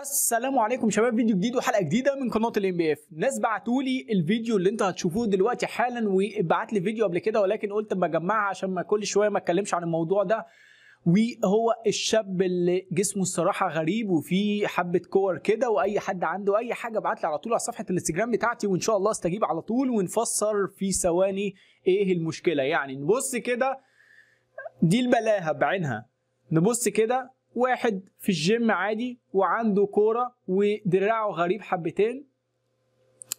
السلام عليكم شباب فيديو جديد وحلقه جديده من قناه الام بي اف ناس بعتوا لي الفيديو اللي انتوا هتشوفوه دلوقتي حالا وابعت لي فيديو قبل كده ولكن قلت بجمعها اجمعها عشان ما كل شويه ما اتكلمش عن الموضوع ده وهو الشاب اللي جسمه الصراحه غريب وفي حبه كور كده واي حد عنده اي حاجه ابعت لي على طول على صفحه الانستجرام بتاعتي وان شاء الله استجيب على طول ونفسر في ثواني ايه المشكله يعني نبص كده دي البلاهه بعينها نبص كده واحد في الجيم عادي وعنده كوره ودراعه غريب حبتين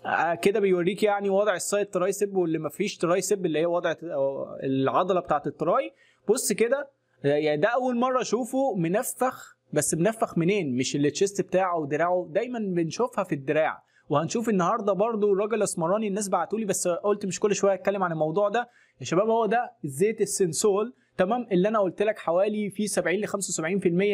آه، كده بيوريك يعني وضع السايد ترايسب واللي ما فيش ترايسب اللي هي وضع آه، العضله بتاعت التراي بص كده آه، يعني ده اول مره اشوفه منفخ بس منفخ منين مش اللي تشيست بتاعه ودراعه دايما بنشوفها في الدراع وهنشوف النهارده برضو الراجل الاسمراني الناس بعتولي بس قلت مش كل شويه اتكلم عن الموضوع ده يا شباب هو ده زيت السنسول تمام اللي انا قلت لك حوالي في 70 ل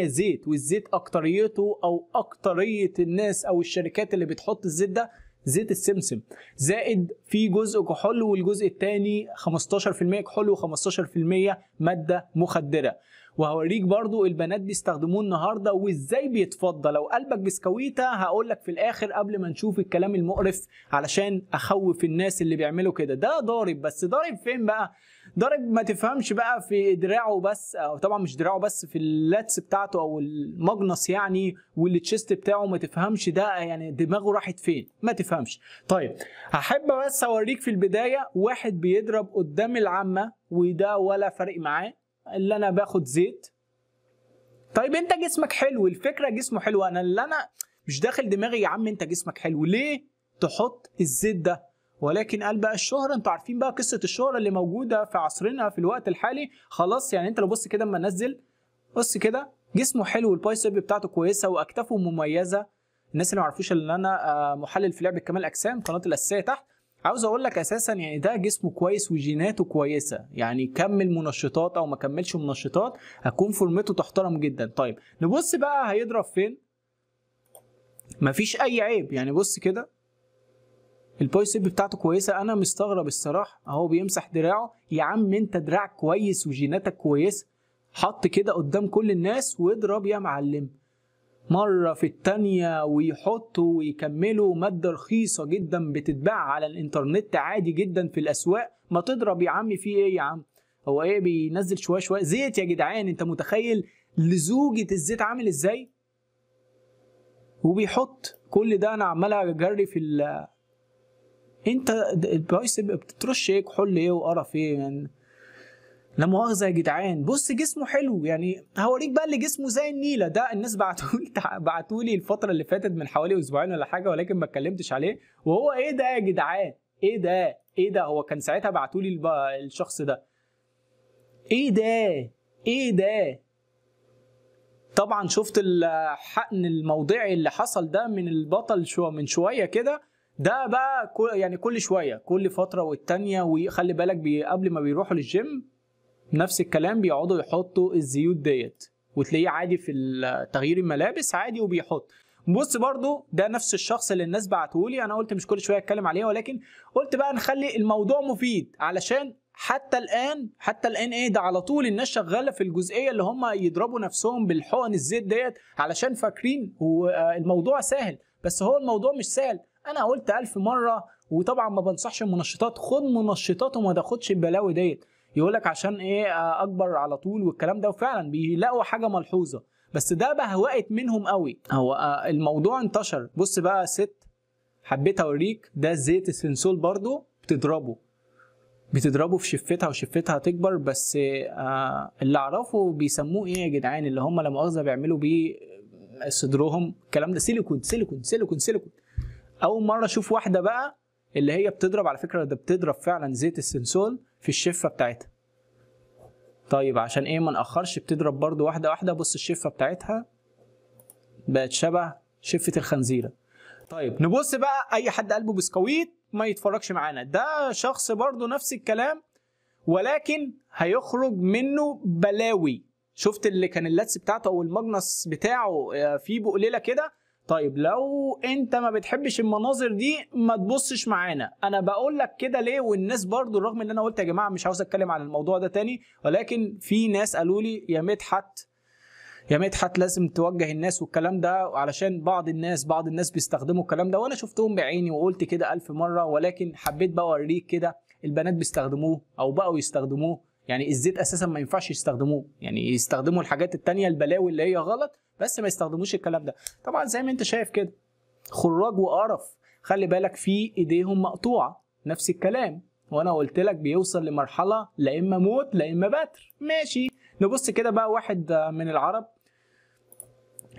75% زيت والزيت اكتريته او اكتريه الناس او الشركات اللي بتحط الزيت ده زيت السمسم زائد في جزء كحول والجزء الثاني 15% كحول و15% ماده مخدره وهوريك برضو البنات بيستخدموه النهارده وازاي بيتفضى لو قلبك بسكويته هقول لك في الاخر قبل ما نشوف الكلام المقرف علشان اخوف الناس اللي بيعملوا كده ده ضارب بس ضارب فين بقى ضارب ما تفهمش بقى في دراعه بس او طبعا مش دراعه بس في اللاتس بتاعته او المجنس يعني والتشيست بتاعه ما تفهمش ده يعني دماغه راحت فين ما تفهمش طيب هحب بس اوريك في البدايه واحد بيضرب قدام العامه وده ولا فرق معاه اللي انا باخد زيت طيب انت جسمك حلو الفكره جسمه حلو انا اللي انا مش داخل دماغي يا عم انت جسمك حلو ليه تحط الزيت ده ولكن قال بقى الشهره انتوا عارفين بقى قصه الشهره اللي موجوده في عصرنا في الوقت الحالي خلاص يعني انت لو بص كده اما نزل بص كده جسمه حلو والبايسب بتاعته كويسه واكتافه مميزه الناس اللي ما عرفوش ان انا آه، محلل في لعبه كمال اجسام قناه الاساسيه تحت عاوز اقول لك اساسا يعني ده جسمه كويس وجيناته كويسه يعني كمل منشطات او ما كملش منشطات هكون فورمته تحترم جدا طيب نبص بقى هيضرب فين مفيش اي عيب يعني بص كده الباي سيب بتاعته كويسه انا مستغرب الصراحه اهو بيمسح دراعه يا عم انت دراعك كويس وجيناتك كويسه حط كده قدام كل الناس واضرب يا معلم مرة في الثانيه ويحطوا ويكملوا مادة رخيصة جدا بتتباع على الانترنت عادي جدا في الأسواق ما تضرب يا عم في ايه يا عم هو ايه بينزل شوية شوية زيت يا جدعان انت متخيل لزوجة الزيت عامل ازاي وبيحط كل ده انا عمال اجري في انت البرايس بترش ايه كحول ايه وقرف ايه يعني لا مؤاخذه يا جدعان بص جسمه حلو يعني هوريك بقى اللي جسمه زي النيله ده الناس بعتوا لي الفتره اللي فاتت من حوالي اسبوعين ولا حاجه ولكن ما اتكلمتش عليه وهو ايه ده يا جدعان ايه ده ايه ده هو كان ساعتها بعتوا لي الشخص ده ايه ده ايه ده طبعا شفت الحقن الموضعي اللي حصل ده من البطل شو من شويه كده ده بقى يعني كل شويه كل فتره والتانيه وخلي بالك قبل ما بيروحوا للجيم نفس الكلام بيقعدوا يحطوا الزيوت ديت وتلاقيه عادي في تغيير الملابس عادي وبيحط بص برضو ده نفس الشخص اللي الناس بعتهولي انا قلت مش كل شويه اتكلم عليه ولكن قلت بقى نخلي الموضوع مفيد علشان حتى الان حتى الان ايه ده على طول الناس شغاله في الجزئيه اللي هم يضربوا نفسهم بالحقن الزيت ديت علشان فاكرين والموضوع آه، سهل بس هو الموضوع مش سهل انا قلت الف مره وطبعا ما بنصحش المنشطات خد منشطات وما تاخدش البلاوي ديت يقول لك عشان ايه اكبر على طول والكلام ده وفعلا بيلاقوا حاجه ملحوظه بس ده بهوقت منهم قوي هو الموضوع انتشر بص بقى ست حبيت اوريك ده زيت السنسول برضو بتضربه بتضربه في شفتها وشفتها تكبر بس اللي اعرفه بيسموه ايه يا جدعان اللي هم لا مؤاخذه بيعملوا بيه صدرهم الكلام ده سيليكون سيليكون سيليكون سيليكون اول مره اشوف واحده بقى اللي هي بتضرب على فكره ده بتضرب فعلا زيت السنسول في الشفه بتاعتها طيب عشان ايه ما ناخرش بتضرب برضو واحده واحده بص الشفه بتاعتها بقت شبه شفه الخنزيره طيب نبص بقى اي حد قلبه بسكويت ما يتفرجش معانا ده شخص برضو نفس الكلام ولكن هيخرج منه بلاوي شفت اللي كان اللاتس بتاعته او المجنس بتاعه آه، فيه بقليله كده طيب لو انت ما بتحبش المناظر دي ما تبصش معانا انا بقول لك كده ليه والناس برضو رغم ان انا قلت يا جماعه مش عاوز اتكلم عن الموضوع ده تاني ولكن في ناس قالوا لي يا مدحت يا مدحت لازم توجه الناس والكلام ده علشان بعض الناس بعض الناس بيستخدموا الكلام ده وانا شفتهم بعيني وقلت كده ألف مره ولكن حبيت بقى اوريك كده البنات بيستخدموه او بقوا يستخدموه يعني الزيت اساسا ما ينفعش يستخدموه يعني يستخدموا الحاجات التانية البلاوي اللي هي غلط بس ما يستخدموش الكلام ده طبعا زي ما انت شايف كده خراج وقرف خلي بالك في ايديهم مقطوعه نفس الكلام وانا قلت لك بيوصل لمرحله لا اما موت لا اما بتر ماشي نبص كده بقى واحد من العرب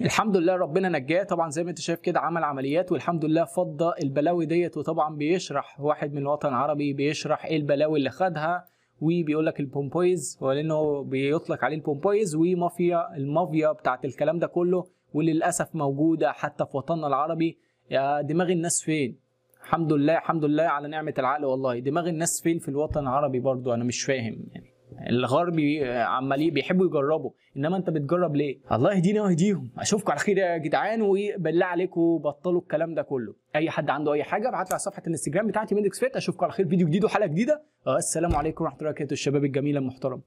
الحمد لله ربنا نجاه طبعا زي ما انت شايف كده عمل عمليات والحمد لله فضى البلاوي ديت وطبعا بيشرح واحد من الوطن العربي بيشرح ايه البلاوي اللي خدها وبيقول لك البومبويز هو لانه بيطلق عليه البومبويز ومافيا المافيا بتاعت الكلام ده كله وللاسف موجوده حتى في وطننا العربي يا دماغ الناس فين الحمد لله الحمد لله على نعمه العقل والله دماغ الناس فين في الوطن العربي برضو انا مش فاهم يعني الغرب عمالين بيحبوا يجربوا انما انت بتجرب ليه الله يهدينا ويهديهم اشوفكم على خير يا جدعان وبالله عليكم بطلوا الكلام ده كله اي حد عنده اي حاجه ابعت على صفحه الانستجرام بتاعتي ميدكس فيت اشوفكم على خير فيديو جديد وحلقه جديده آه، السلام عليكم ورحمه الله وبركاته الشباب الجميل المحترم